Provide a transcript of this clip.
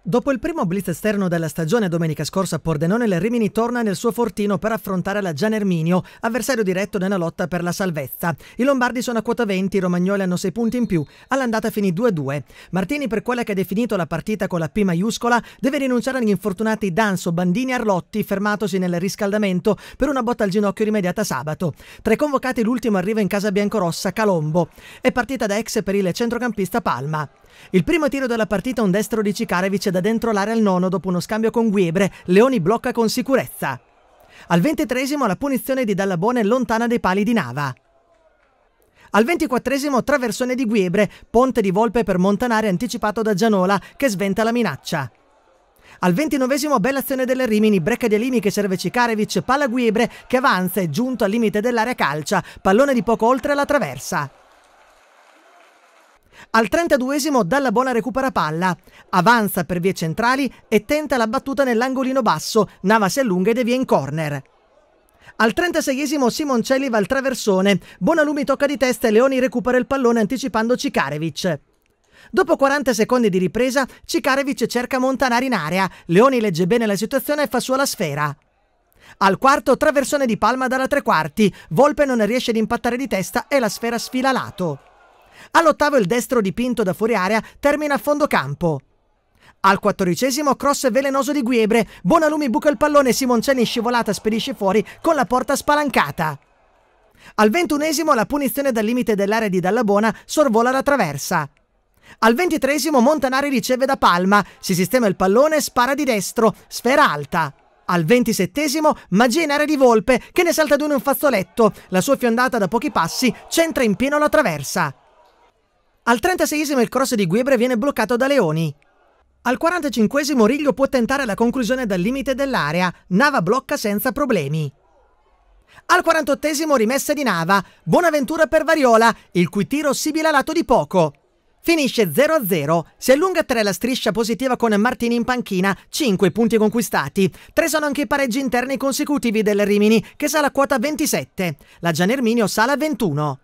Dopo il primo blitz esterno della stagione domenica scorsa a Pordenone, il Rimini torna nel suo fortino per affrontare la Gian Erminio, avversario diretto nella lotta per la salvezza. I Lombardi sono a quota 20, i Romagnoli hanno 6 punti in più, all'andata finì 2-2. Martini, per quella che ha definito la partita con la P maiuscola, deve rinunciare agli infortunati Danso, Bandini e Arlotti, fermatosi nel riscaldamento per una botta al ginocchio rimediata sabato. Tra i convocati l'ultimo arriva in casa biancorossa Calombo. È partita da ex per il centrocampista Palma. Il primo tiro della partita un destro di Cicarevic da dentro l'area al nono dopo uno scambio con Guebre. Leoni blocca con sicurezza. Al ventitresimo la punizione di Dallabone lontana dai pali di Nava. Al ventiquattresimo traversone di Guebre, ponte di Volpe per Montanare anticipato da Gianola che sventa la minaccia. Al ventinovesimo bella azione delle Rimini, brecca di Alimi che serve Cicarevic, palla Guebre che avanza e giunto al limite dell'area calcia, pallone di poco oltre la traversa. Al 32esimo Dalla Buona recupera palla, avanza per vie centrali e tenta la battuta nell'angolino basso, Nava si allunga e devia in corner. Al 36esimo Simoncelli va al traversone, Bonalumi tocca di testa e Leoni recupera il pallone anticipando Cicarevic. Dopo 40 secondi di ripresa, Cicarevic cerca Montanari in area, Leoni legge bene la situazione e fa sua la sfera. Al quarto traversone di Palma dalla tre quarti, Volpe non riesce ad impattare di testa e la sfera sfila lato. All'ottavo il destro dipinto da fuori area termina a fondo campo. Al quattordicesimo cross velenoso di Guiebre, Bonalumi buca il pallone e Simoncelli in scivolata spedisce fuori con la porta spalancata. Al ventunesimo la punizione dal limite dell'area di Dallabona sorvola la traversa. Al ventitresimo Montanari riceve da Palma, si sistema il pallone e spara di destro, sfera alta. Al ventisettesimo magia in area di Volpe che ne salta ad uno un fazzoletto, la sua fiondata da pochi passi centra in pieno la traversa. Al 36esimo il cross di Guebre viene bloccato da Leoni. Al 45esimo Riglio può tentare la conclusione dal limite dell'area, Nava blocca senza problemi. Al 48esimo rimessa di Nava, Buonaventura per Variola, il cui tiro sibila lato di poco. Finisce 0-0, si allunga 3 la striscia positiva con Martini in panchina, 5 punti conquistati. 3 sono anche i pareggi interni consecutivi del Rimini, che sale a quota 27. La Gianerminio sale a 21.